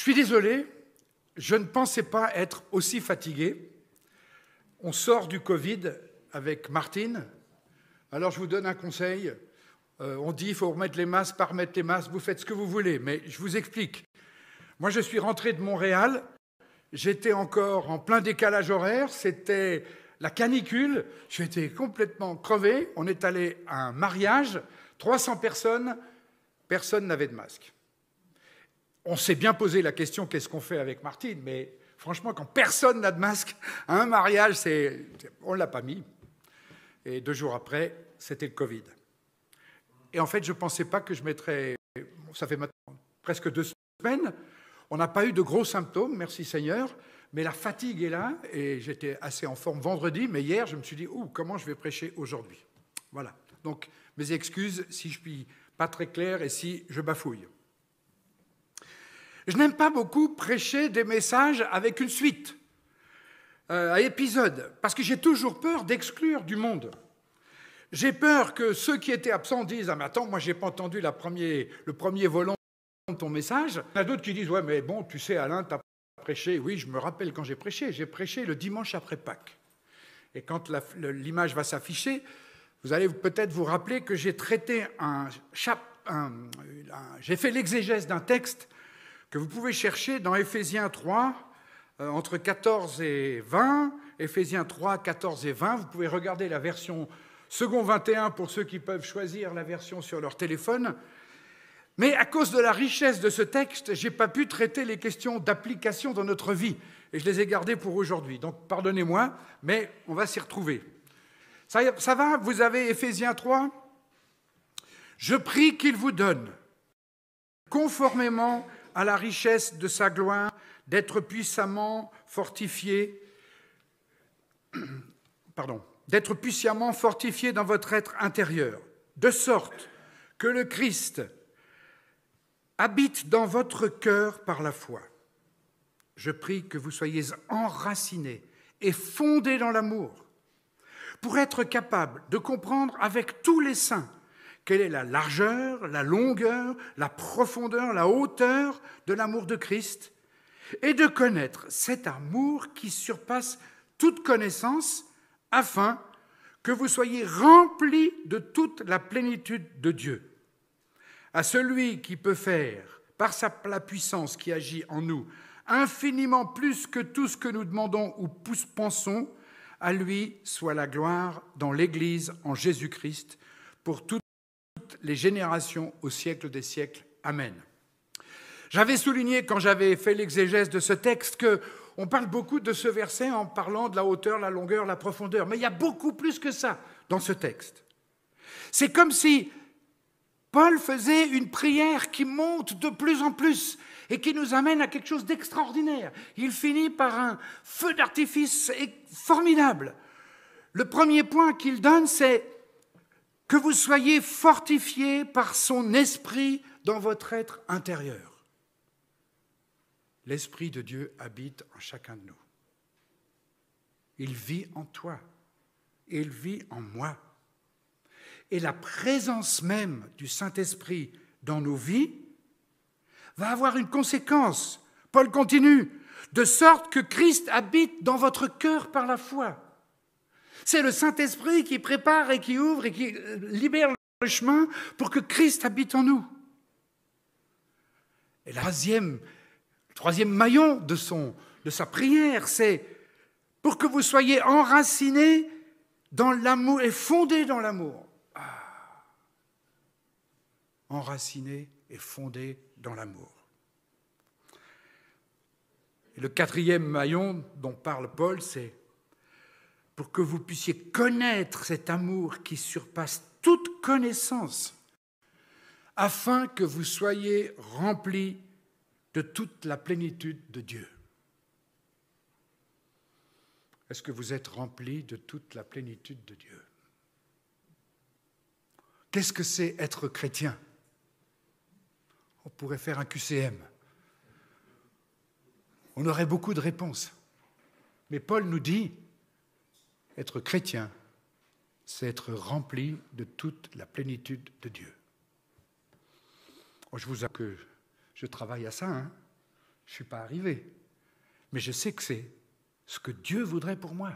Je suis désolé, je ne pensais pas être aussi fatigué. On sort du Covid avec Martine. Alors je vous donne un conseil. Euh, on dit il faut remettre les masques, pas remettre les masques, vous faites ce que vous voulez, mais je vous explique. Moi je suis rentré de Montréal, j'étais encore en plein décalage horaire, c'était la canicule, j'étais complètement crevé, on est allé à un mariage, 300 personnes, personne n'avait de masque on s'est bien posé la question qu'est-ce qu'on fait avec Martine, mais franchement, quand personne n'a de masque un mariage, on l'a pas mis. Et deux jours après, c'était le Covid. Et en fait, je ne pensais pas que je mettrais, ça fait maintenant presque deux semaines, on n'a pas eu de gros symptômes, merci Seigneur, mais la fatigue est là, et j'étais assez en forme vendredi, mais hier, je me suis dit, ouh, comment je vais prêcher aujourd'hui Voilà. Donc, mes excuses si je ne suis pas très clair et si je bafouille. Je n'aime pas beaucoup prêcher des messages avec une suite, euh, à épisode, parce que j'ai toujours peur d'exclure du monde. J'ai peur que ceux qui étaient absents disent Ah, mais attends, moi, j'ai pas entendu la premier, le premier volant de ton message. Il y en a d'autres qui disent Ouais, mais bon, tu sais, Alain, tu as prêché. Oui, je me rappelle quand j'ai prêché. J'ai prêché le dimanche après Pâques. Et quand l'image va s'afficher, vous allez peut-être vous rappeler que j'ai traité un, chap, j'ai fait l'exégèse d'un texte que vous pouvez chercher dans Éphésiens 3, euh, entre 14 et 20. Éphésiens 3, 14 et 20. Vous pouvez regarder la version second 21 pour ceux qui peuvent choisir la version sur leur téléphone. Mais à cause de la richesse de ce texte, je n'ai pas pu traiter les questions d'application dans notre vie. Et je les ai gardées pour aujourd'hui. Donc pardonnez-moi, mais on va s'y retrouver. Ça, ça va Vous avez Éphésiens 3 Je prie qu'il vous donne, conformément à la richesse de sa gloire, d'être puissamment fortifié, pardon, d'être puissamment fortifié dans votre être intérieur, de sorte que le Christ habite dans votre cœur par la foi. Je prie que vous soyez enracinés et fondés dans l'amour, pour être capables de comprendre avec tous les saints quelle est la largeur, la longueur, la profondeur, la hauteur de l'amour de Christ Et de connaître cet amour qui surpasse toute connaissance afin que vous soyez remplis de toute la plénitude de Dieu. À celui qui peut faire, par sa, la puissance qui agit en nous, infiniment plus que tout ce que nous demandons ou pensons, à lui soit la gloire dans l'Église en Jésus-Christ pour toute les générations au siècle des siècles. Amen. J'avais souligné quand j'avais fait l'exégèse de ce texte que on parle beaucoup de ce verset en parlant de la hauteur, la longueur, la profondeur, mais il y a beaucoup plus que ça dans ce texte. C'est comme si Paul faisait une prière qui monte de plus en plus et qui nous amène à quelque chose d'extraordinaire. Il finit par un feu d'artifice formidable. Le premier point qu'il donne, c'est que vous soyez fortifiés par son esprit dans votre être intérieur. L'esprit de Dieu habite en chacun de nous. Il vit en toi, il vit en moi. Et la présence même du Saint-Esprit dans nos vies va avoir une conséquence. Paul continue, de sorte que Christ habite dans votre cœur par la foi. C'est le Saint-Esprit qui prépare et qui ouvre et qui euh, libère le chemin pour que Christ habite en nous. Et le troisième maillon de, sa prière, c'est pour que vous soyez enracinés dans l'amour et fondés dans l'amour. Ah. Enracinés et fondés dans l'amour. le quatrième maillon dont parle Paul, c'est pour que vous puissiez connaître cet amour qui surpasse toute connaissance, afin que vous soyez remplis de toute la plénitude de Dieu. Est-ce que vous êtes remplis de toute la plénitude de Dieu Qu'est-ce que c'est être chrétien On pourrait faire un QCM. On aurait beaucoup de réponses. Mais Paul nous dit, être chrétien, c'est être rempli de toute la plénitude de Dieu. Oh, je vous avoue que je travaille à ça, hein. je ne suis pas arrivé, mais je sais que c'est ce que Dieu voudrait pour moi.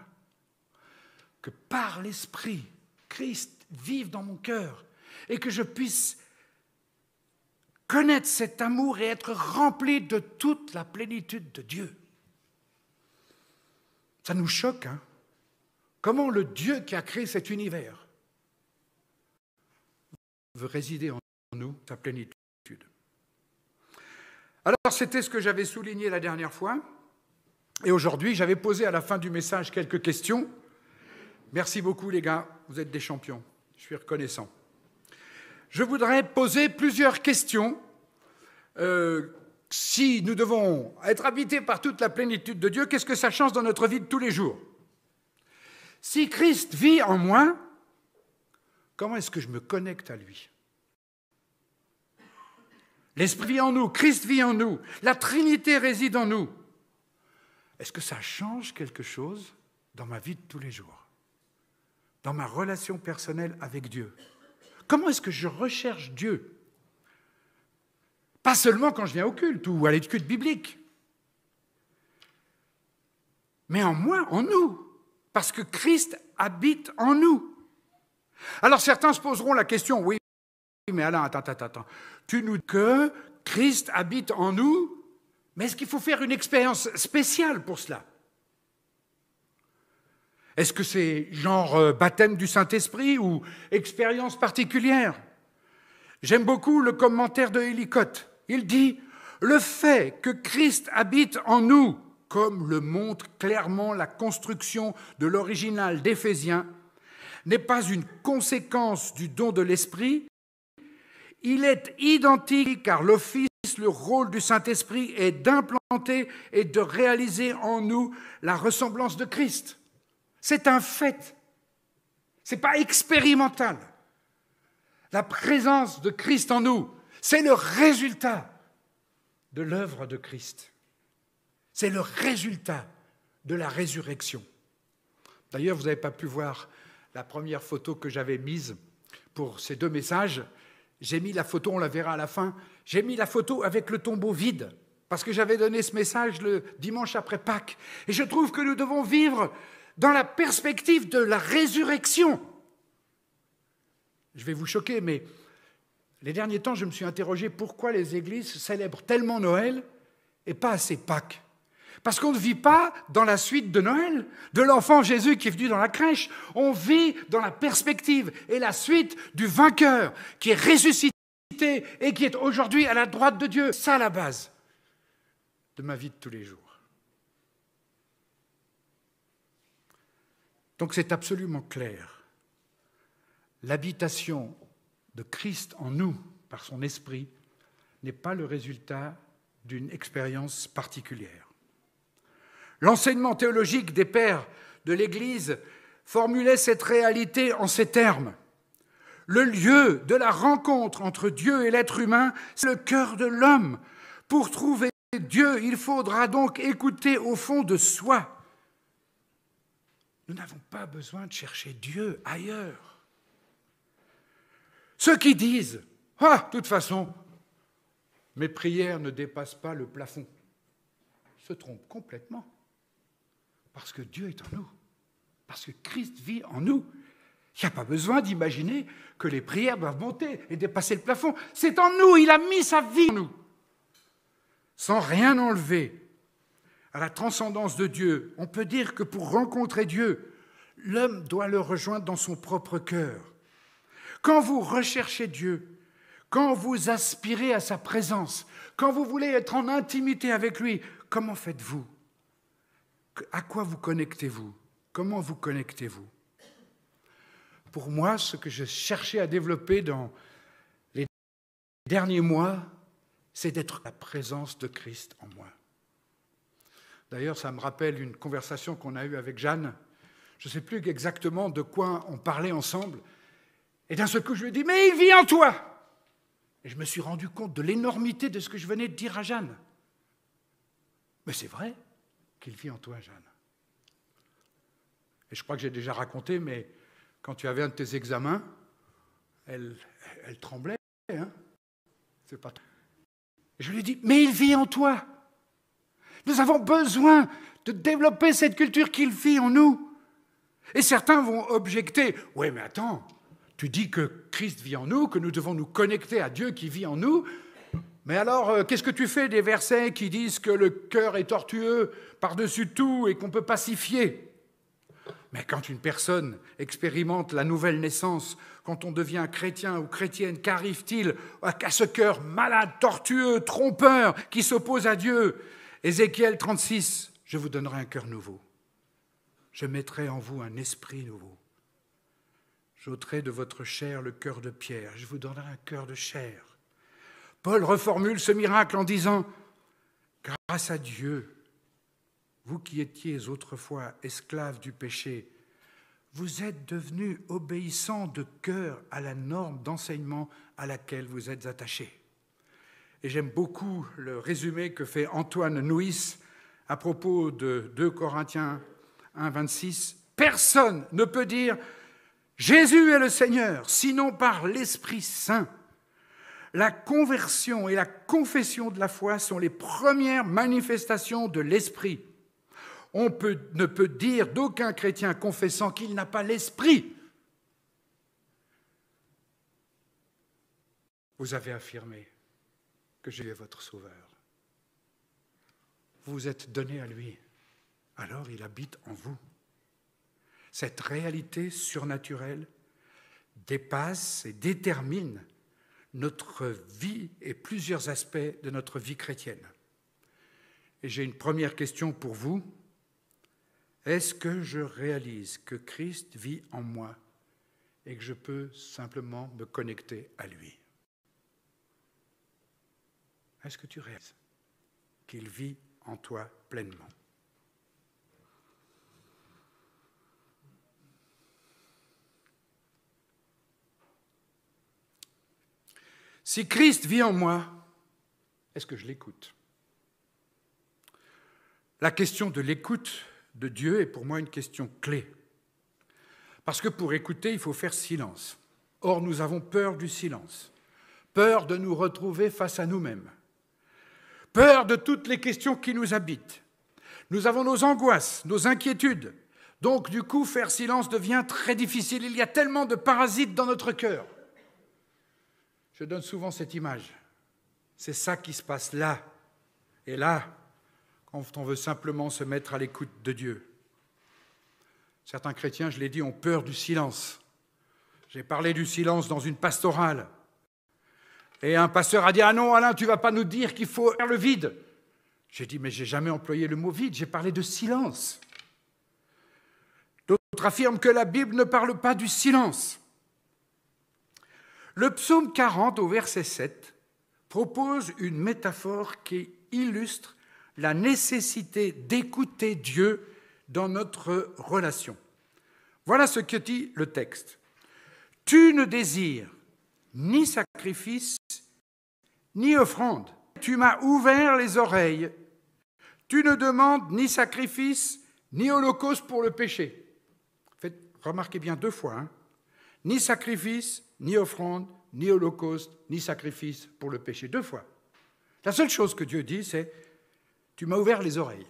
Que par l'Esprit, Christ vive dans mon cœur et que je puisse connaître cet amour et être rempli de toute la plénitude de Dieu. Ça nous choque, hein Comment le Dieu qui a créé cet univers veut résider en nous sa plénitude. Alors c'était ce que j'avais souligné la dernière fois. Et aujourd'hui, j'avais posé à la fin du message quelques questions. Merci beaucoup les gars, vous êtes des champions. Je suis reconnaissant. Je voudrais poser plusieurs questions. Euh, si nous devons être habités par toute la plénitude de Dieu, qu'est-ce que ça change dans notre vie de tous les jours si Christ vit en moi, comment est-ce que je me connecte à lui L'Esprit en nous, Christ vit en nous, la Trinité réside en nous. Est-ce que ça change quelque chose dans ma vie de tous les jours Dans ma relation personnelle avec Dieu Comment est-ce que je recherche Dieu Pas seulement quand je viens au culte ou à l'étude biblique, mais en moi, en nous parce que Christ habite en nous. Alors certains se poseront la question, oui, mais Alain, attends, attends, attends. Tu nous dis que Christ habite en nous, mais est-ce qu'il faut faire une expérience spéciale pour cela Est-ce que c'est genre euh, baptême du Saint-Esprit ou expérience particulière J'aime beaucoup le commentaire de Hélicote. Il dit, le fait que Christ habite en nous comme le montre clairement la construction de l'original d'Éphésiens, n'est pas une conséquence du don de l'Esprit, il est identique car l'office, le rôle du Saint-Esprit est d'implanter et de réaliser en nous la ressemblance de Christ. C'est un fait. Ce n'est pas expérimental. La présence de Christ en nous, c'est le résultat de l'œuvre de Christ. C'est le résultat de la résurrection. D'ailleurs, vous n'avez pas pu voir la première photo que j'avais mise pour ces deux messages. J'ai mis la photo, on la verra à la fin, j'ai mis la photo avec le tombeau vide, parce que j'avais donné ce message le dimanche après Pâques. Et je trouve que nous devons vivre dans la perspective de la résurrection. Je vais vous choquer, mais les derniers temps, je me suis interrogé pourquoi les églises célèbrent tellement Noël et pas assez Pâques. Parce qu'on ne vit pas dans la suite de Noël, de l'enfant Jésus qui est venu dans la crèche. On vit dans la perspective et la suite du vainqueur qui est ressuscité et qui est aujourd'hui à la droite de Dieu. Ça, la base de ma vie de tous les jours. Donc c'est absolument clair. L'habitation de Christ en nous, par son esprit, n'est pas le résultat d'une expérience particulière. L'enseignement théologique des pères de l'Église formulait cette réalité en ces termes. Le lieu de la rencontre entre Dieu et l'être humain, c'est le cœur de l'homme. Pour trouver Dieu, il faudra donc écouter au fond de soi. Nous n'avons pas besoin de chercher Dieu ailleurs. Ceux qui disent Ah, de toute façon, mes prières ne dépassent pas le plafond se trompent complètement. Parce que Dieu est en nous. Parce que Christ vit en nous. Il n'y a pas besoin d'imaginer que les prières doivent monter et dépasser le plafond. C'est en nous, il a mis sa vie en nous. Sans rien enlever à la transcendance de Dieu, on peut dire que pour rencontrer Dieu, l'homme doit le rejoindre dans son propre cœur. Quand vous recherchez Dieu, quand vous aspirez à sa présence, quand vous voulez être en intimité avec lui, comment faites-vous à quoi vous connectez-vous Comment vous connectez-vous Pour moi, ce que je cherchais à développer dans les derniers mois, c'est d'être la présence de Christ en moi. D'ailleurs, ça me rappelle une conversation qu'on a eue avec Jeanne. Je ne sais plus exactement de quoi on parlait ensemble. Et d'un seul coup, je lui ai dit, mais il vit en toi. Et je me suis rendu compte de l'énormité de ce que je venais de dire à Jeanne. Mais c'est vrai qu'il vit en toi, Jeanne. Et je crois que j'ai déjà raconté, mais quand tu avais un de tes examens, elle, elle tremblait. Hein. C'est pas... Je lui dis dit, mais il vit en toi. Nous avons besoin de développer cette culture qu'il vit en nous. Et certains vont objecter, oui mais attends, tu dis que Christ vit en nous, que nous devons nous connecter à Dieu qui vit en nous, mais alors, euh, qu'est-ce que tu fais des versets qui disent que le cœur est tortueux par-dessus tout et qu'on peut pacifier Mais quand une personne expérimente la nouvelle naissance, quand on devient chrétien ou chrétienne, qu'arrive-t-il ah, à ce cœur malade, tortueux, trompeur, qui s'oppose à Dieu Ézéchiel 36, je vous donnerai un cœur nouveau. Je mettrai en vous un esprit nouveau. J'ôterai de votre chair le cœur de pierre, je vous donnerai un cœur de chair Paul reformule ce miracle en disant, Grâce à Dieu, vous qui étiez autrefois esclaves du péché, vous êtes devenus obéissants de cœur à la norme d'enseignement à laquelle vous êtes attachés. Et j'aime beaucoup le résumé que fait Antoine Nouis à propos de 2 Corinthiens 1, 26. Personne ne peut dire Jésus est le Seigneur, sinon par l'Esprit Saint. La conversion et la confession de la foi sont les premières manifestations de l'esprit. On ne peut dire d'aucun chrétien confessant qu'il n'a pas l'esprit. Vous avez affirmé que Jésus est votre sauveur. Vous vous êtes donné à lui. Alors il habite en vous. Cette réalité surnaturelle dépasse et détermine notre vie et plusieurs aspects de notre vie chrétienne. Et j'ai une première question pour vous. Est-ce que je réalise que Christ vit en moi et que je peux simplement me connecter à lui Est-ce que tu réalises qu'il vit en toi pleinement Si Christ vit en moi, est-ce que je l'écoute La question de l'écoute de Dieu est pour moi une question clé. Parce que pour écouter, il faut faire silence. Or, nous avons peur du silence, peur de nous retrouver face à nous-mêmes, peur de toutes les questions qui nous habitent. Nous avons nos angoisses, nos inquiétudes. Donc, du coup, faire silence devient très difficile. Il y a tellement de parasites dans notre cœur. Je donne souvent cette image. C'est ça qui se passe là. Et là, quand on veut simplement se mettre à l'écoute de Dieu. Certains chrétiens, je l'ai dit, ont peur du silence. J'ai parlé du silence dans une pastorale. Et un pasteur a dit Ah non, Alain, tu vas pas nous dire qu'il faut faire le vide. J'ai dit Mais j'ai jamais employé le mot vide, j'ai parlé de silence. D'autres affirment que la Bible ne parle pas du silence. Le psaume 40 au verset 7 propose une métaphore qui illustre la nécessité d'écouter Dieu dans notre relation. Voilà ce que dit le texte. Tu ne désires ni sacrifice, ni offrande. Tu m'as ouvert les oreilles. Tu ne demandes ni sacrifice, ni holocauste pour le péché. Faites, remarquez bien deux fois. Hein. Ni sacrifice, ni offrande, ni holocauste, ni sacrifice pour le péché. Deux fois. La seule chose que Dieu dit, c'est Tu m'as ouvert les oreilles.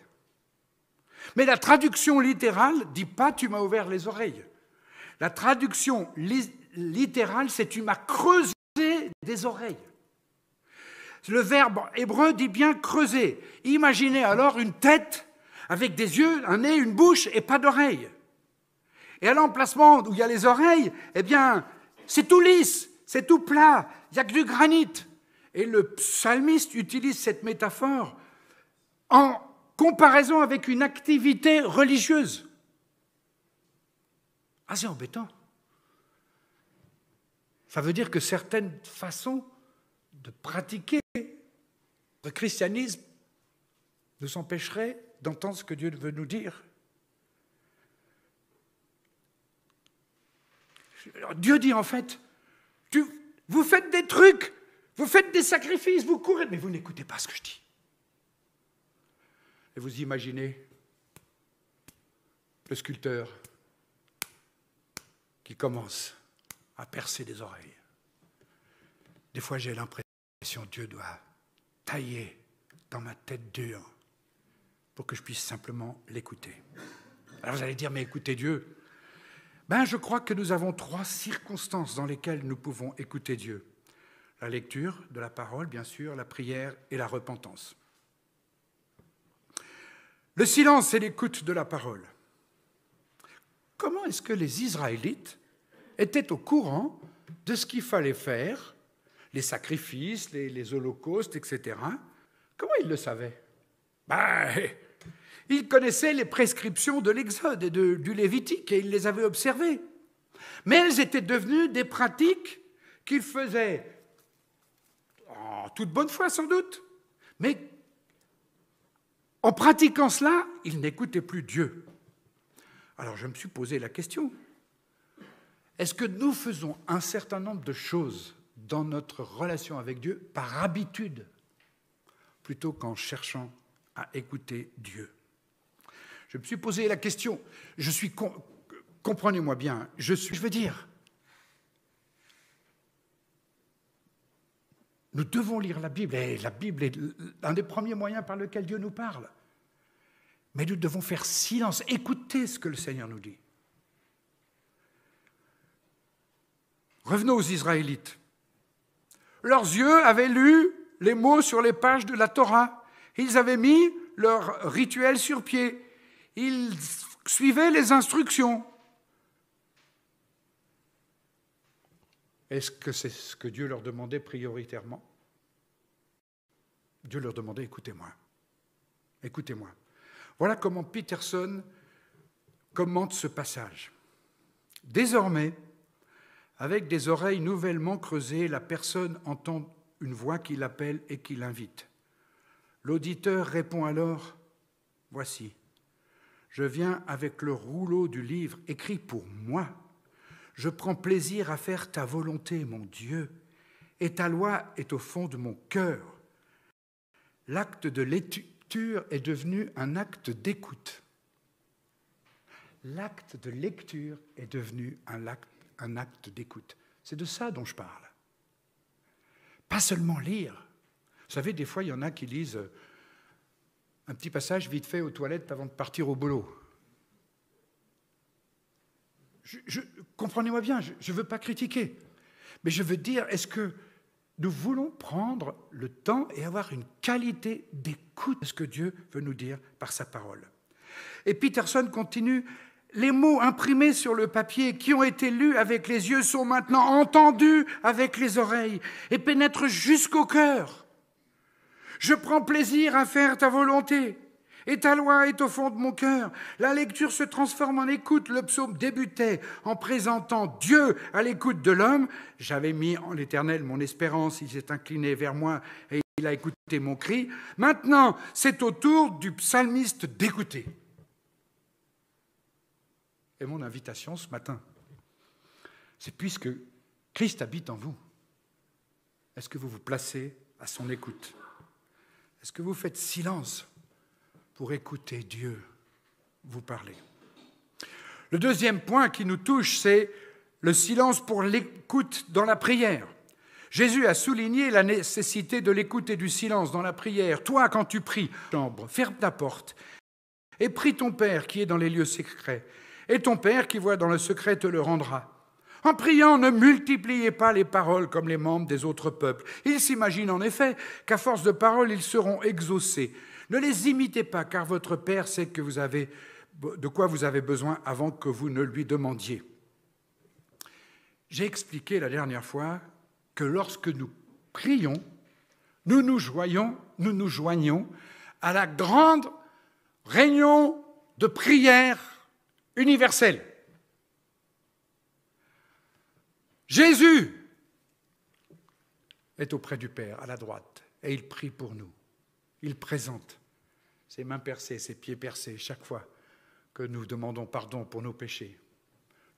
Mais la traduction littérale dit pas Tu m'as ouvert les oreilles. La traduction littérale, c'est Tu m'as creusé des oreilles. Le verbe hébreu dit bien creuser. Imaginez alors une tête avec des yeux, un nez, une bouche et pas d'oreilles. Et à l'emplacement où il y a les oreilles, eh bien, c'est tout lisse, c'est tout plat, il n'y a que du granit. Et le psalmiste utilise cette métaphore en comparaison avec une activité religieuse. Ah, c'est embêtant. Ça veut dire que certaines façons de pratiquer le christianisme nous empêcheraient d'entendre ce que Dieu veut nous dire. Dieu dit en fait, vous faites des trucs, vous faites des sacrifices, vous courez, mais vous n'écoutez pas ce que je dis. Et vous imaginez le sculpteur qui commence à percer des oreilles. Des fois, j'ai l'impression que Dieu doit tailler dans ma tête dure pour que je puisse simplement l'écouter. Alors vous allez dire, mais écoutez Dieu, ben, je crois que nous avons trois circonstances dans lesquelles nous pouvons écouter Dieu. La lecture de la parole, bien sûr, la prière et la repentance. Le silence et l'écoute de la parole. Comment est-ce que les Israélites étaient au courant de ce qu'il fallait faire, les sacrifices, les, holocaustes, etc. Comment ils le savaient ben, il connaissait les prescriptions de l'Exode et du Lévitique et il les avait observées. Mais elles étaient devenues des pratiques qu'il faisait en toute bonne foi sans doute, mais en pratiquant cela, il n'écoutait plus Dieu. Alors je me suis posé la question, est-ce que nous faisons un certain nombre de choses dans notre relation avec Dieu par habitude plutôt qu'en cherchant à écouter Dieu je me suis posé la question. Je suis. Comprenez-moi bien, je suis. Je veux dire. Nous devons lire la Bible, et la Bible est l'un des premiers moyens par lequel Dieu nous parle. Mais nous devons faire silence, écouter ce que le Seigneur nous dit. Revenons aux Israélites. Leurs yeux avaient lu les mots sur les pages de la Torah. Ils avaient mis leur rituel sur pied. Ils suivaient les instructions. Est-ce que c'est ce que Dieu leur demandait prioritairement Dieu leur demandait, écoutez-moi, écoutez-moi. Voilà comment Peterson commente ce passage. Désormais, avec des oreilles nouvellement creusées, la personne entend une voix qui l'appelle et qui l'invite. L'auditeur répond alors, Voici, je viens avec le rouleau du livre écrit pour moi. Je prends plaisir à faire ta volonté, mon Dieu, et ta loi est au fond de mon cœur. L'acte de lecture est devenu un acte d'écoute. L'acte de lecture est devenu un acte, un acte d'écoute. C'est de ça dont je parle. Pas seulement lire. Vous savez, des fois, il y en a qui lisent euh, un petit passage vite fait aux toilettes avant de partir au boulot. Je, Comprenez-moi bien, je ne veux pas critiquer, mais je veux dire, est-ce que nous voulons prendre le temps et avoir une qualité d'écoute de ce que Dieu veut nous dire par sa parole Et Peterson continue, les mots imprimés sur le papier qui ont été lus avec les yeux sont maintenant entendus avec les oreilles et pénètrent jusqu'au cœur. Je prends plaisir à faire ta volonté. Et ta loi est au fond de mon cœur. La lecture se transforme en écoute. Le psaume débutait en présentant Dieu à l'écoute de l'homme. J'avais mis en l'Éternel mon espérance. Il s'est incliné vers moi et il a écouté mon cri. Maintenant, c'est au tour du psalmiste d'écouter. Et mon invitation ce matin, c'est puisque Christ habite en vous, est-ce que vous vous placez à son écoute est-ce que vous faites silence pour écouter Dieu vous parler Le deuxième point qui nous touche, c'est le silence pour l'écoute dans la prière. Jésus a souligné la nécessité de l'écoute et du silence dans la prière. Toi, quand tu pries, chambre, ferme ta porte et prie ton Père qui est dans les lieux secrets. Et ton Père qui voit dans le secret te le rendra. En priant, ne multipliez pas les paroles comme les membres des autres peuples. Ils s'imaginent en effet qu'à force de paroles, ils seront exaucés. Ne les imitez pas, car votre Père sait de quoi vous avez besoin avant que vous ne lui demandiez. J'ai expliqué la dernière fois que lorsque nous prions, nous nous joignons, nous nous joignons à la grande réunion de prière universelle. Jésus est auprès du Père, à la droite, et il prie pour nous. Il présente ses mains percées, ses pieds percés, chaque fois que nous demandons pardon pour nos péchés.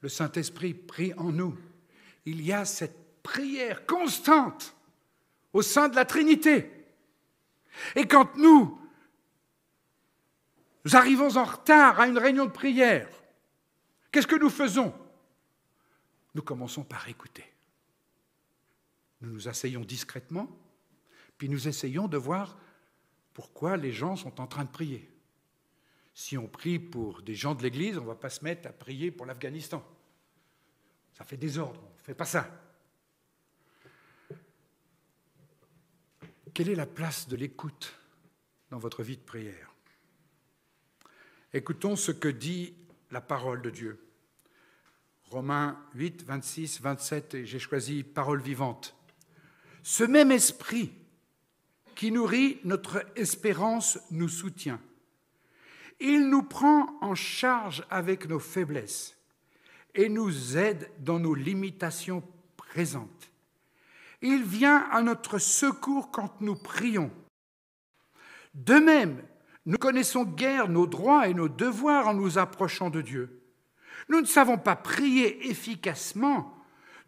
Le Saint-Esprit prie en nous. Il y a cette prière constante au sein de la Trinité. Et quand nous, arrivons en retard à une réunion de prière, qu'est-ce que nous faisons nous commençons par écouter. Nous nous asseyons discrètement, puis nous essayons de voir pourquoi les gens sont en train de prier. Si on prie pour des gens de l'Église, on ne va pas se mettre à prier pour l'Afghanistan. Ça fait désordre, on ne fait pas ça. Quelle est la place de l'écoute dans votre vie de prière Écoutons ce que dit la parole de Dieu. Romains 8, 26, 27, et j'ai choisi Parole vivante. Ce même esprit qui nourrit notre espérance nous soutient. Il nous prend en charge avec nos faiblesses et nous aide dans nos limitations présentes. Il vient à notre secours quand nous prions. De même, nous connaissons guère nos droits et nos devoirs en nous approchant de Dieu. Nous ne savons pas prier efficacement,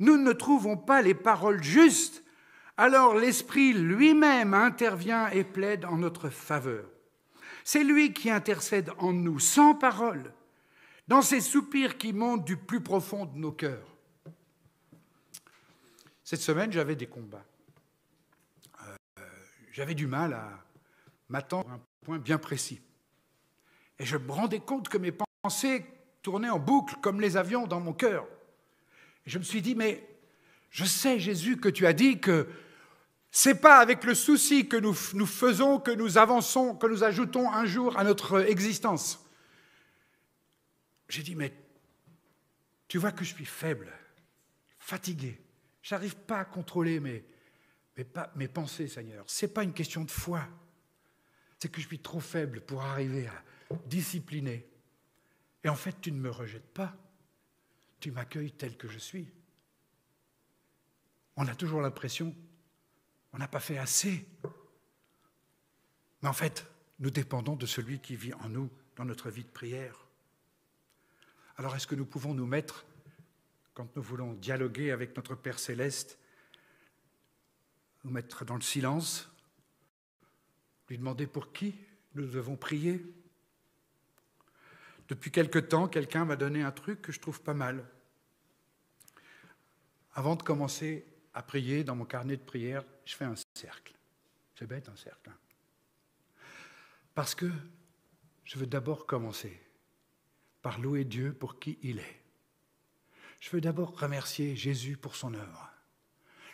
nous ne trouvons pas les paroles justes, alors l'Esprit lui-même intervient et plaide en notre faveur. C'est lui qui intercède en nous sans parole, dans ces soupirs qui montent du plus profond de nos cœurs. Cette semaine, j'avais des combats. Euh, j'avais du mal à m'attendre à un point bien précis. Et je me rendais compte que mes pensées Tourné en boucle comme les avions dans mon cœur. Et je me suis dit, mais je sais, Jésus, que tu as dit que c'est pas avec le souci que nous, nous faisons, que nous avançons, que nous ajoutons un jour à notre existence. J'ai dit, mais tu vois que je suis faible, fatigué. n'arrive pas à contrôler mes, mes, mes pensées, Seigneur. Ce n'est pas une question de foi. C'est que je suis trop faible pour arriver à discipliner et en fait, tu ne me rejettes pas. Tu m'accueilles tel que je suis. On a toujours l'impression, on n'a pas fait assez. Mais en fait, nous dépendons de celui qui vit en nous dans notre vie de prière. Alors est-ce que nous pouvons nous mettre, quand nous voulons dialoguer avec notre Père céleste, nous mettre dans le silence, lui demander pour qui nous devons prier depuis quelque temps, quelqu'un m'a donné un truc que je trouve pas mal. Avant de commencer à prier, dans mon carnet de prière, je fais un cercle. C'est bête, un cercle. Hein. Parce que je veux d'abord commencer par louer Dieu pour qui il est. Je veux d'abord remercier Jésus pour son œuvre,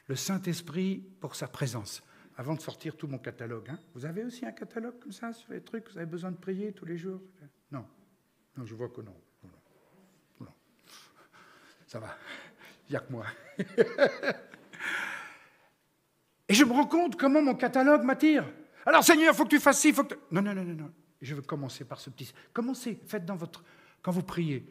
le Saint-Esprit pour sa présence, avant de sortir tout mon catalogue. Hein. Vous avez aussi un catalogue comme ça sur les trucs Vous avez besoin de prier tous les jours Non. Non, je vois que non. Non, non. Ça va. Il n'y a que moi. Et je me rends compte comment mon catalogue m'attire. Alors Seigneur, il faut que tu fasses ci, faut que Non, non, non, non, Je veux commencer par ce petit... Commencez, faites dans votre... Quand vous priez,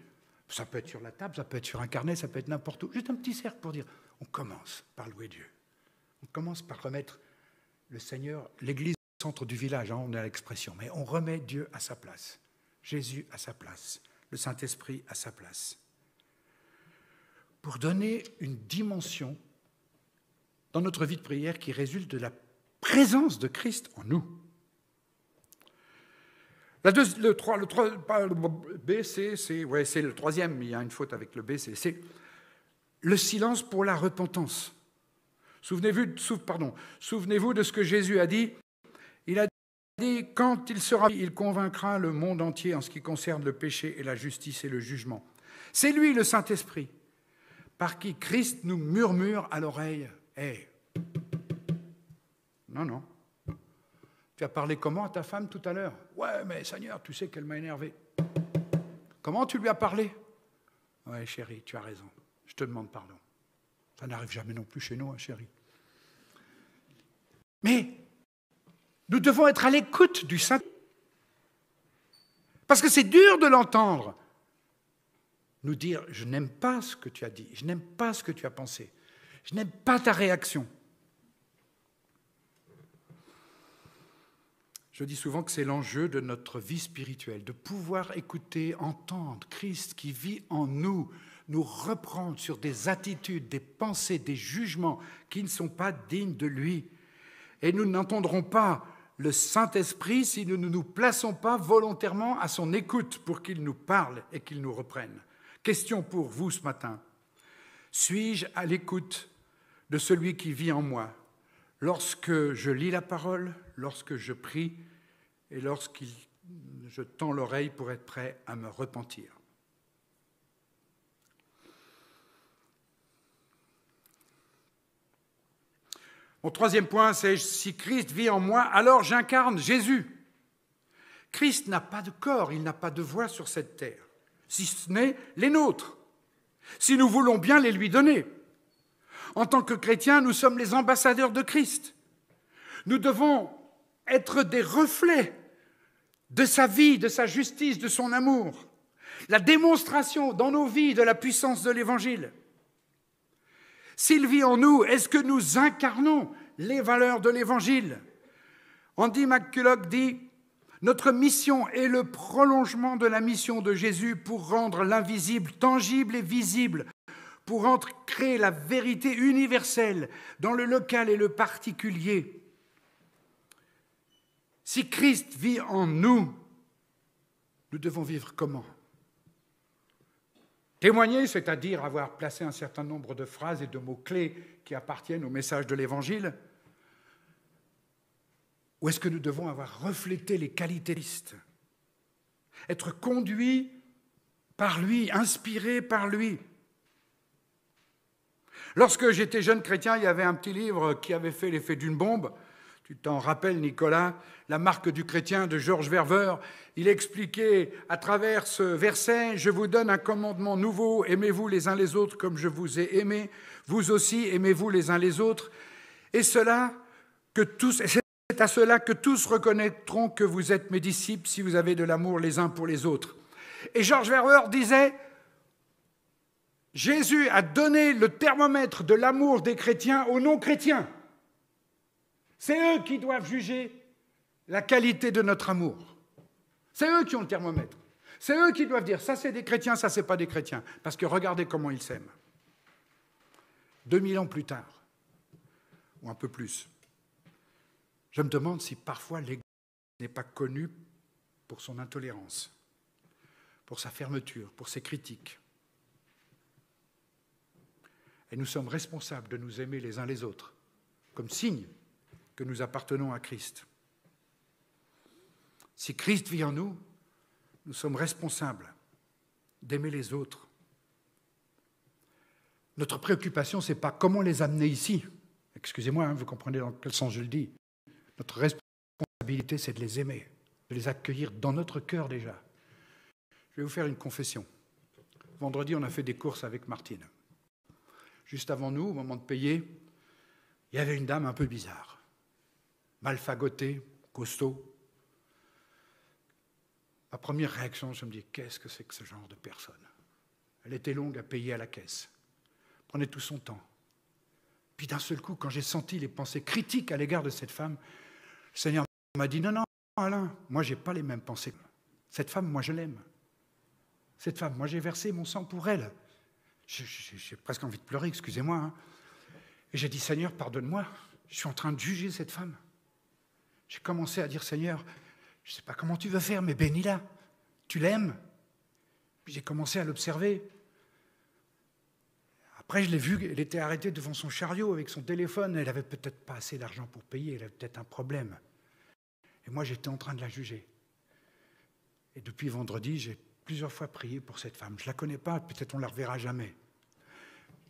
ça peut être sur la table, ça peut être sur un carnet, ça peut être n'importe où. Juste un petit cercle pour dire, on commence par louer Dieu. On commence par remettre le Seigneur, l'Église au centre du village, hein, on a l'expression, mais on remet Dieu à sa place. Jésus à sa place, le Saint-Esprit à sa place, pour donner une dimension dans notre vie de prière qui résulte de la présence de Christ en nous. La deux, le, 3, le B, c'est, ouais, le troisième, il y a une faute avec le B, c'est, le silence pour la repentance. Souvenez-vous, souvenez-vous de ce que Jésus a dit dit quand il sera, il convaincra le monde entier en ce qui concerne le péché et la justice et le jugement. C'est lui le Saint-Esprit, par qui Christ nous murmure à l'oreille. Hé, Non, non. Tu as parlé comment à ta femme tout à l'heure Ouais, mais Seigneur, tu sais qu'elle m'a énervé. Comment tu lui as parlé Ouais, chérie, tu as raison. Je te demande pardon. Ça n'arrive jamais non plus chez nous, hein, chérie. Mais nous devons être à l'écoute du Saint. Parce que c'est dur de l'entendre. Nous dire, je n'aime pas ce que tu as dit, je n'aime pas ce que tu as pensé, je n'aime pas ta réaction. Je dis souvent que c'est l'enjeu de notre vie spirituelle, de pouvoir écouter, entendre Christ qui vit en nous, nous reprendre sur des attitudes, des pensées, des jugements qui ne sont pas dignes de lui. Et nous n'entendrons pas le Saint-Esprit si nous ne nous plaçons pas volontairement à son écoute pour qu'il nous parle et qu'il nous reprenne. Question pour vous ce matin. Suis-je à l'écoute de celui qui vit en moi lorsque je lis la parole, lorsque je prie et lorsqu'il je tends l'oreille pour être prêt à me repentir Mon troisième point, c'est si Christ vit en moi, alors j'incarne Jésus. Christ n'a pas de corps, il n'a pas de voix sur cette terre, si ce n'est les nôtres, si nous voulons bien les lui donner. En tant que chrétiens, nous sommes les ambassadeurs de Christ. Nous devons être des reflets de sa vie, de sa justice, de son amour, la démonstration dans nos vies de la puissance de l'Évangile. S'il vit en nous, est-ce que nous incarnons les valeurs de l'Évangile Andy McCulloch dit Notre mission est le prolongement de la mission de Jésus pour rendre l'invisible tangible et visible, pour créer la vérité universelle dans le local et le particulier. Si Christ vit en nous, nous devons vivre comment Témoigner, c'est-à-dire avoir placé un certain nombre de phrases et de mots-clés qui appartiennent au message de l'Évangile Ou est-ce que nous devons avoir reflété les qualités listes Être conduit par lui, inspiré par lui Lorsque j'étais jeune chrétien, il y avait un petit livre qui avait fait l'effet d'une bombe. Tu t'en rappelles, Nicolas, la marque du chrétien de Georges Verveur. Il expliquait à travers ce verset Je vous donne un commandement nouveau, aimez-vous les uns les autres comme je vous ai aimé. Vous aussi, aimez-vous les uns les autres. Et cela que tous. C'est à cela que tous reconnaîtront que vous êtes mes disciples si vous avez de l'amour les uns pour les autres. Et Georges Verveur disait Jésus a donné le thermomètre de l'amour des chrétiens aux non-chrétiens. C'est eux qui doivent juger la qualité de notre amour. C'est eux qui ont le thermomètre. C'est eux qui doivent dire ça c'est des chrétiens, ça c'est pas des chrétiens. Parce que regardez comment ils s'aiment. 2000 ans plus tard, ou un peu plus, je me demande si parfois l'Église n'est pas connue pour son intolérance, pour sa fermeture, pour ses critiques. Et nous sommes responsables de nous aimer les uns les autres, comme signe que nous appartenons à Christ. Si Christ vit en nous, nous sommes responsables d'aimer les autres. Notre préoccupation, ce n'est pas comment les amener ici. Excusez-moi, hein, vous comprenez dans quel sens je le dis. Notre responsabilité, c'est de les aimer, de les accueillir dans notre cœur déjà. Je vais vous faire une confession. Vendredi, on a fait des courses avec Martine. Juste avant nous, au moment de payer, il y avait une dame un peu bizarre. Malfagoté, costaud. Ma première réaction, je me dis, qu'est-ce que c'est que ce genre de personne Elle était longue à payer à la caisse, prenait tout son temps. Puis d'un seul coup, quand j'ai senti les pensées critiques à l'égard de cette femme, le Seigneur m'a dit, non, non, Alain, moi, je n'ai pas les mêmes pensées. Cette femme, moi, je l'aime. Cette femme, moi, j'ai versé mon sang pour elle. J'ai presque envie de pleurer, excusez-moi. Hein. Et j'ai dit, Seigneur, pardonne-moi, je suis en train de juger cette femme. J'ai commencé à dire, Seigneur, je ne sais pas comment tu veux faire, mais bénis-la. Tu l'aimes. j'ai commencé à l'observer. Après, je l'ai vue, elle était arrêtée devant son chariot avec son téléphone. Elle n'avait peut-être pas assez d'argent pour payer, elle avait peut-être un problème. Et moi, j'étais en train de la juger. Et depuis vendredi, j'ai plusieurs fois prié pour cette femme. Je ne la connais pas, peut-être on ne la reverra jamais.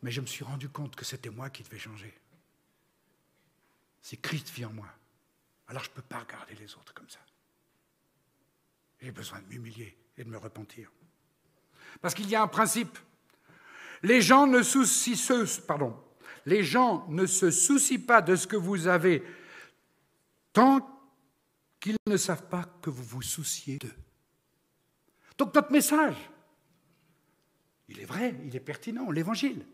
Mais je me suis rendu compte que c'était moi qui devais changer. C'est Christ vit en moi. Alors je ne peux pas regarder les autres comme ça. J'ai besoin de m'humilier et de me repentir. Parce qu'il y a un principe. Les gens ne les gens ne se soucient pas de ce que vous avez tant qu'ils ne savent pas que vous vous souciez d'eux. Donc notre message, il est vrai, il est pertinent, l'évangile.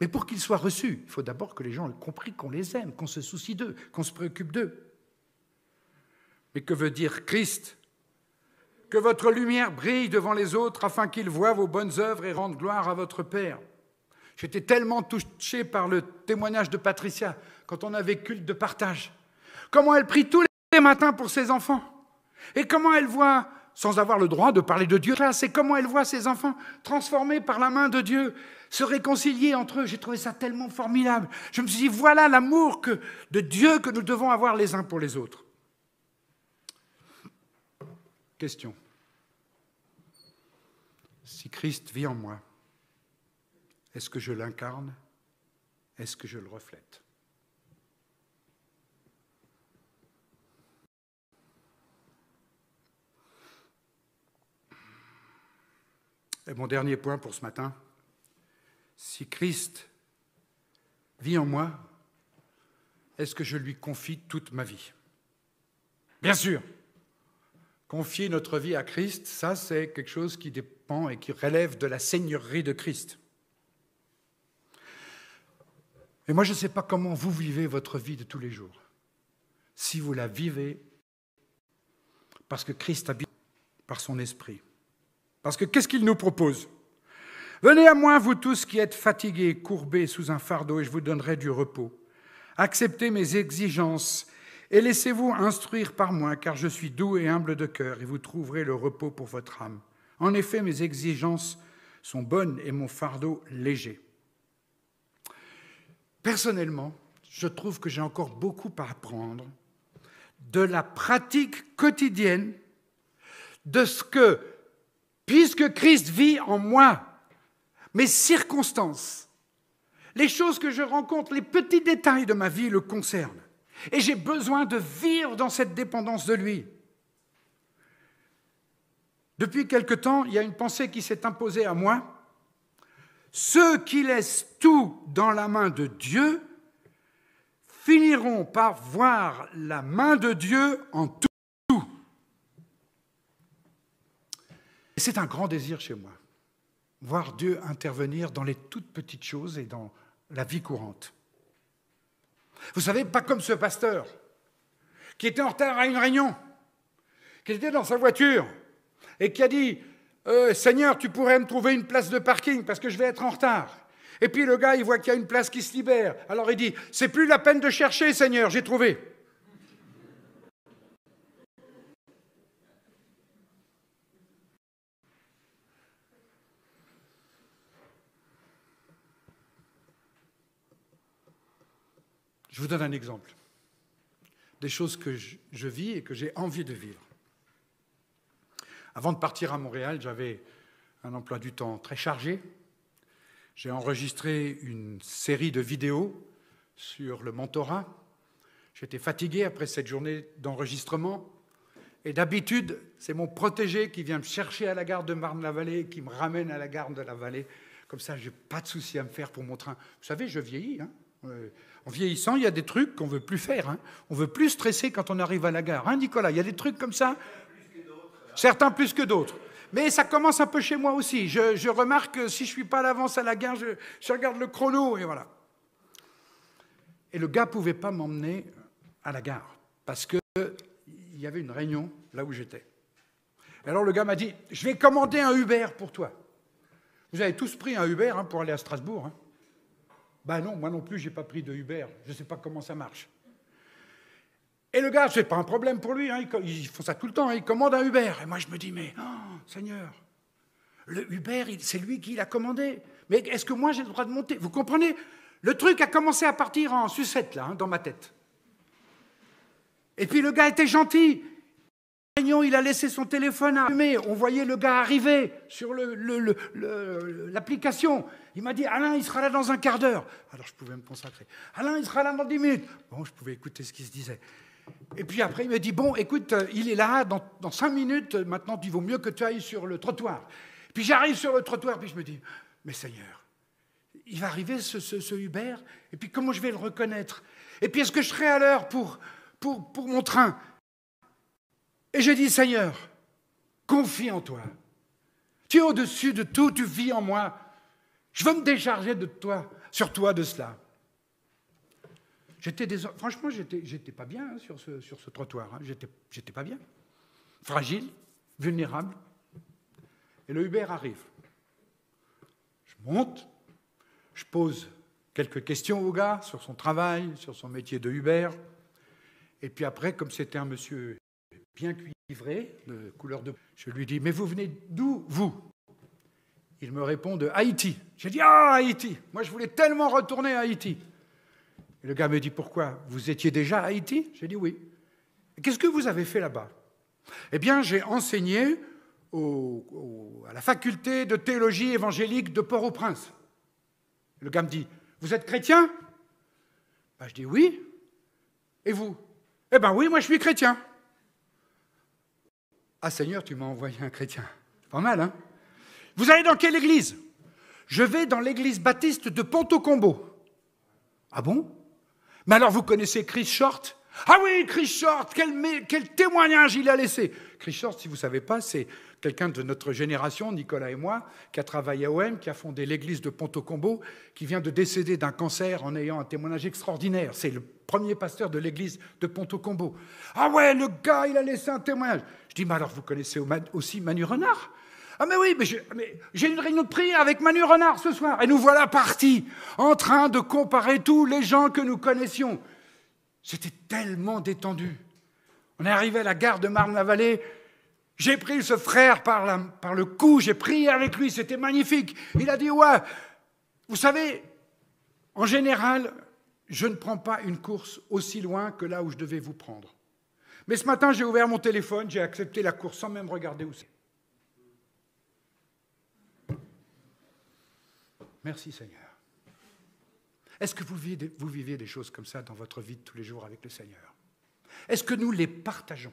Mais pour qu'il soit reçu, il faut d'abord que les gens aient compris qu'on les aime, qu'on se soucie d'eux, qu'on se préoccupe d'eux. Mais que veut dire Christ Que votre lumière brille devant les autres afin qu'ils voient vos bonnes œuvres et rendent gloire à votre Père. J'étais tellement touché par le témoignage de Patricia quand on avait culte de partage. Comment elle prie tous les matins pour ses enfants. Et comment elle voit, sans avoir le droit de parler de Dieu, c'est comment elle voit ses enfants transformés par la main de Dieu, se réconcilier entre eux. J'ai trouvé ça tellement formidable. Je me suis dit, voilà l'amour de Dieu que nous devons avoir les uns pour les autres. Question. Si Christ vit en moi, est-ce que je l'incarne Est-ce que je le reflète Et mon dernier point pour ce matin, si Christ vit en moi, est-ce que je lui confie toute ma vie Bien sûr, Confier notre vie à Christ, ça c'est quelque chose qui dépend et qui relève de la seigneurie de Christ. Et moi je ne sais pas comment vous vivez votre vie de tous les jours. Si vous la vivez parce que Christ habite par son esprit. Parce que qu'est-ce qu'il nous propose Venez à moi, vous tous qui êtes fatigués, courbés sous un fardeau, et je vous donnerai du repos. Acceptez mes exigences et laissez-vous instruire par moi, car je suis doux et humble de cœur, et vous trouverez le repos pour votre âme. En effet, mes exigences sont bonnes et mon fardeau léger. Personnellement, je trouve que j'ai encore beaucoup à apprendre de la pratique quotidienne de ce que, puisque Christ vit en moi, mes circonstances, les choses que je rencontre, les petits détails de ma vie le concernent. Et j'ai besoin de vivre dans cette dépendance de lui. Depuis quelque temps, il y a une pensée qui s'est imposée à moi. Ceux qui laissent tout dans la main de Dieu finiront par voir la main de Dieu en tout. Et c'est un grand désir chez moi, voir Dieu intervenir dans les toutes petites choses et dans la vie courante. Vous savez, pas comme ce pasteur, qui était en retard à une réunion, qui était dans sa voiture, et qui a dit euh, Seigneur, tu pourrais me trouver une place de parking parce que je vais être en retard. Et puis le gars, il voit qu'il y a une place qui se libère. Alors il dit C'est plus la peine de chercher, Seigneur, j'ai trouvé. Je vous donne un exemple des choses que je, vis et que j'ai envie de vivre. Avant de partir à Montréal, j'avais un emploi du temps très chargé. J'ai enregistré une série de vidéos sur le mentorat. J'étais fatigué après cette journée d'enregistrement. Et d'habitude, c'est mon protégé qui vient me chercher à la gare de Marne-la-Vallée, qui me ramène à la gare de la Vallée. Comme ça, je n'ai pas de souci à me faire pour mon train. Vous savez, je vieillis. Hein en vieillissant, il y a des trucs qu'on veut plus faire. Hein. On veut plus stresser quand on arrive à la gare. Hein, Nicolas, il y a des trucs comme ça. Certains plus que d'autres. Hein. Mais ça commence un peu chez moi aussi. Je, remarque que si je suis pas à l'avance à la gare, je, regarde le chrono et voilà. Et le gars pouvait pas m'emmener à la gare parce qu'il y avait une réunion là où j'étais. Alors le gars m'a dit, je vais commander un Uber pour toi. Vous avez tous pris un Uber hein, pour aller à Strasbourg. Hein. Ben non, moi non plus, j'ai pas pris de Uber. Je ne sais pas comment ça marche. Et le gars, ce n'est pas un problème pour lui. Hein. ils font ça tout le temps. Ils hein. il commande un Uber. Et moi, je me dis, mais oh, Seigneur, le Uber, c'est lui qui l'a commandé. Mais est-ce que moi, j'ai le droit de monter Vous comprenez Le truc a commencé à partir en sucette, là, hein, dans ma tête. Et puis le gars était gentil il a laissé son téléphone allumé. On voyait le gars arriver sur l'application. Le, il m'a dit Alain, il sera là dans un quart d'heure. Alors je pouvais me consacrer. Alain, il sera là dans dix minutes. Bon, je pouvais écouter ce qu'il se disait. Et puis après, il me dit Bon, écoute, euh, il est là dans, cinq minutes. Euh, maintenant, il vaut mieux que tu ailles sur le trottoir. Puis j'arrive sur le trottoir, puis je me dis Mais Seigneur, il va arriver ce, ce, Uber, et puis comment je vais le reconnaître Et puis est-ce que je serai à l'heure pour, pour, pour mon train et j'ai dit, Seigneur, confie en toi. Tu es au-dessus de tout, tu vis en moi. Je veux me décharger de toi, sur toi de cela. J'étais je Franchement, j'étais pas bien hein, sur, ce, trottoir. Hein. J'étais pas bien. Fragile, vulnérable. Et le Uber arrive. Je monte, je pose quelques questions au gars sur son travail, sur son métier de Uber. Et puis après, comme c'était un monsieur bien cuivré, de couleur de... Je lui dis, mais vous venez d'où, vous Il me répond de Haïti. J'ai dit, ah, Haïti Moi, je voulais tellement retourner à Haïti. le gars me dit, pourquoi Vous étiez déjà à Haïti J'ai dit, oui. Qu'est-ce que vous avez fait là-bas Eh bien, j'ai enseigné à la faculté de théologie évangélique de Port-au-Prince. Le gars me dit, vous êtes chrétien bah, Je dis, oui. Et vous Eh bien oui, moi je suis chrétien. Ah Seigneur, tu m'as envoyé un chrétien. Pas mal, hein Vous allez dans quelle église Je vais dans l'église baptiste de Ponto Combo. Ah bon Mais alors vous connaissez Chris Short Ah oui, Chris Short, quel, quel témoignage il a laissé Chris Short, si vous ne savez pas, c'est quelqu'un de notre génération, Nicolas et moi, qui a travaillé à OM, qui a fondé l'église de Ponto-Combo, qui vient de décéder d'un cancer en ayant un témoignage extraordinaire. C'est le premier pasteur de l'église de Ponto-Combo. Ah ouais, le gars, il a laissé un témoignage. Je dis, mais alors vous connaissez aussi Manu Renard ah mais oui, mais j'ai une réunion de prière avec Manu Renard ce soir. Et nous voilà partis en train de comparer tous les gens que nous connaissions. C'était tellement détendu. On est arrivé à la gare de Marne-la-Vallée, j'ai pris ce frère par, le cou, j'ai prié avec lui, c'était magnifique. Il a dit, ouais, vous savez, en général, je ne prends pas une course aussi loin que là où je devais vous prendre. Mais ce matin, j'ai ouvert mon téléphone, j'ai accepté la course sans même regarder où c'est. Merci Seigneur. Est-ce que vous vivez, vous vivez des choses comme ça dans votre vie de tous les jours avec le Seigneur Est-ce que nous les partageons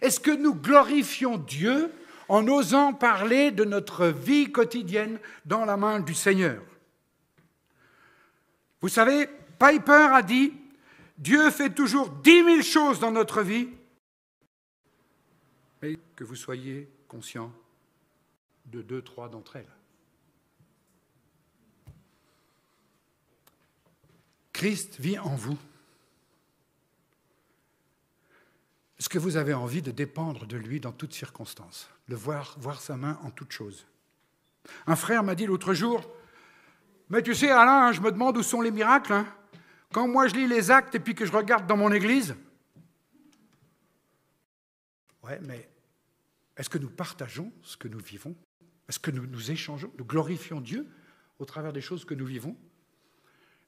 est-ce que nous glorifions Dieu en osant parler de notre vie quotidienne dans la main du Seigneur Vous savez, Piper a dit, Dieu fait toujours dix mille choses dans notre vie, mais que vous soyez conscient de deux, trois d'entre elles. Christ vit en vous. est ce que vous avez envie de dépendre de lui dans toutes circonstances, de voir, voir sa main en toutes choses. Un frère m'a dit l'autre jour, mais tu sais Alain, hein, je me demande où sont les miracles. Hein. quand moi je lis les actes et puis que je regarde dans mon église. Ouais, mais est-ce que nous partageons ce que nous vivons Est-ce que nous nous échangeons, nous glorifions Dieu au travers des choses que nous vivons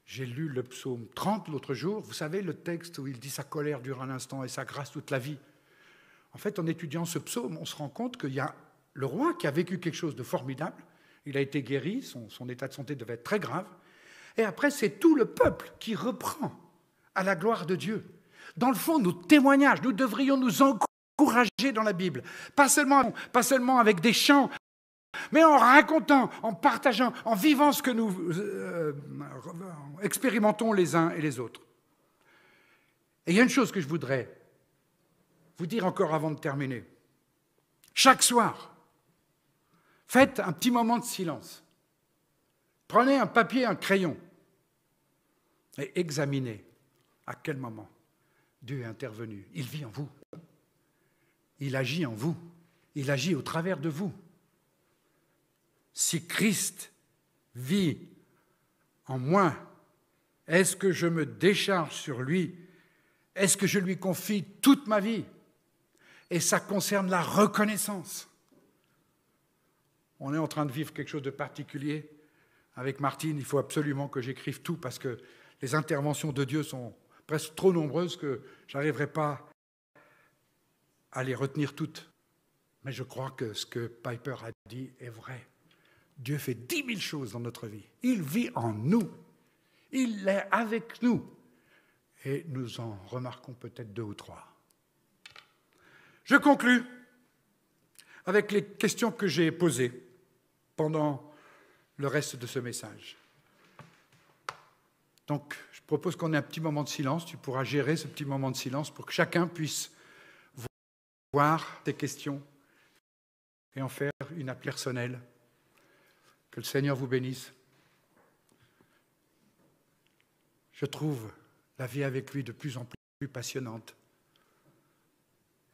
j'ai lu le psaume 30 l'autre jour, vous savez le texte où il dit sa colère dure un instant et sa grâce toute la vie. En fait, en étudiant ce psaume, on se rend compte qu'il y a le roi qui a vécu quelque chose de formidable, il a été guéri, son, état de santé devait être très grave, et après c'est tout le peuple qui reprend à la gloire de Dieu. Dans le fond, nos témoignages, nous devrions nous encourager dans la Bible, pas seulement, pas seulement avec des chants, mais en racontant, en partageant, en vivant ce que nous euh, euh, expérimentons les uns et les autres. Et il y a une chose que je voudrais vous dire encore avant de terminer. Chaque soir, faites un petit moment de silence. Prenez un papier, un crayon et examinez à quel moment Dieu est intervenu. Il vit en vous. Il agit en vous. Il agit au travers de vous. Si Christ vit en moi, est-ce que je me décharge sur lui Est-ce que je lui confie toute ma vie Et ça concerne la reconnaissance. On est en train de vivre quelque chose de particulier avec Martine. Il faut absolument que j'écrive tout parce que les interventions de Dieu sont presque trop nombreuses que je n'arriverai pas à les retenir toutes. Mais je crois que ce que Piper a dit est vrai. Dieu fait dix mille choses dans notre vie. Il vit en nous. Il est avec nous. Et nous en remarquons peut-être deux ou trois. Je conclus avec les questions que j'ai posées pendant le reste de ce message. Donc, je propose qu'on ait un petit moment de silence. Tu pourras gérer ce petit moment de silence pour que chacun puisse voir tes questions et en faire une personnelle. Que le Seigneur vous bénisse. Je trouve la vie avec lui de plus en plus passionnante.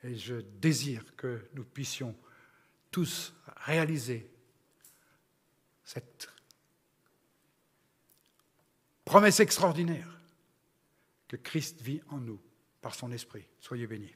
Et je désire que nous puissions tous réaliser cette promesse extraordinaire que Christ vit en nous par son esprit. Soyez bénis.